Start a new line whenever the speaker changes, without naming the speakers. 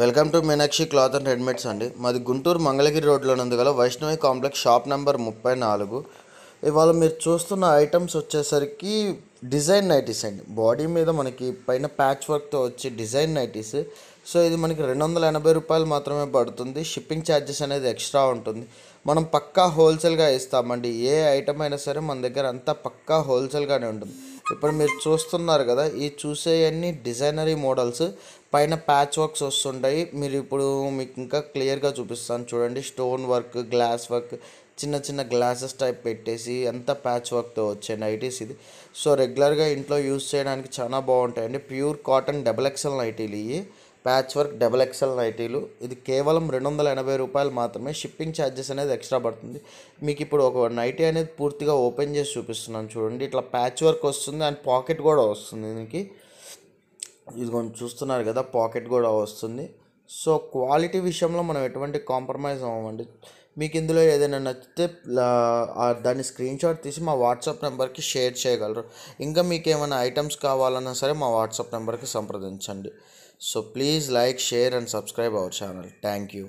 welcome to Meenakshi cloth and readymades అండి మాది గుంటూరు మంగళగిరి రోడ్లోనందు గల వైష్ణవి కాంప్లెక్స్ షాప్ నెంబర్ ముప్పై నాలుగు ఇవాళ మీరు చూస్తున్న ఐటమ్స్ వచ్చేసరికి డిజైన్ నైటీస్ అండి బాడీ మీద మనకి పైన ప్యాచ్ వర్క్తో వచ్చి డిజైన్ నైటీస్ సో ఇది మనకి రెండు వందల ఎనభై రూపాయలు మాత్రమే పడుతుంది షిప్పింగ్ ఛార్జెస్ అనేది ఎక్స్ట్రా ఉంటుంది మనం పక్కా హోల్సేల్గా ఇస్తామండి ఏ ఐటమ్ అయినా సరే మన దగ్గర అంతా పక్కా హోల్సేల్గానే ఉంటుంది ఇప్పుడు మీరు చూస్తున్నారు కదా ఈ చూసేవన్నీ డిజైనరీ మోడల్స్ పైన ప్యాచ్ వర్క్స్ వస్తుంటాయి మీరు ఇప్పుడు మీకు ఇంకా క్లియర్గా చూపిస్తాను చూడండి స్టోన్ వర్క్ గ్లాస్ వర్క్ చిన్న చిన్న గ్లాసెస్ టైప్ పెట్టేసి ఎంత ప్యాచ్ వర్క్తో వచ్చే నైటీస్ ఇది సో రెగ్యులర్గా ఇంట్లో యూస్ చేయడానికి చాలా బాగుంటాయండి ప్యూర్ కాటన్ డబుల్ ఎక్సెల్ నైటీలు ఇవి ప్యాచ్ వర్క్ డబల్ ఎక్సెల్ నైటీలు ఇది కేవలం రెండు వందల ఎనభై రూపాయలు మాత్రమే షిప్పింగ్ ఛార్జెస్ అనేది ఎక్స్ట్రా పడుతుంది మీకు ఇప్పుడు ఒక నైటీ అనేది పూర్తిగా ఓపెన్ చేసి చూపిస్తున్నాను చూడండి ఇట్లా ప్యాచ్ వర్క్ వస్తుంది అండ్ పాకెట్ కూడా వస్తుంది దీనికి ఇది కొంచెం చూస్తున్నారు కదా పాకెట్ కూడా వస్తుంది సో క్వాలిటీ విషయంలో మనం ఎటువంటి కాంప్రమైజ్ అవ్వండి మీకు ఇందులో ఏదైనా నచ్చితే దాన్ని స్క్రీన్ షాట్ తీసి మా వాట్సాప్ నెంబర్కి షేర్ చేయగలరు ఇంకా మీకు ఏమైనా ఐటమ్స్ కావాలన్నా సరే మా వాట్సాప్ నెంబర్కి సంప్రదించండి so please like share and subscribe our channel thank you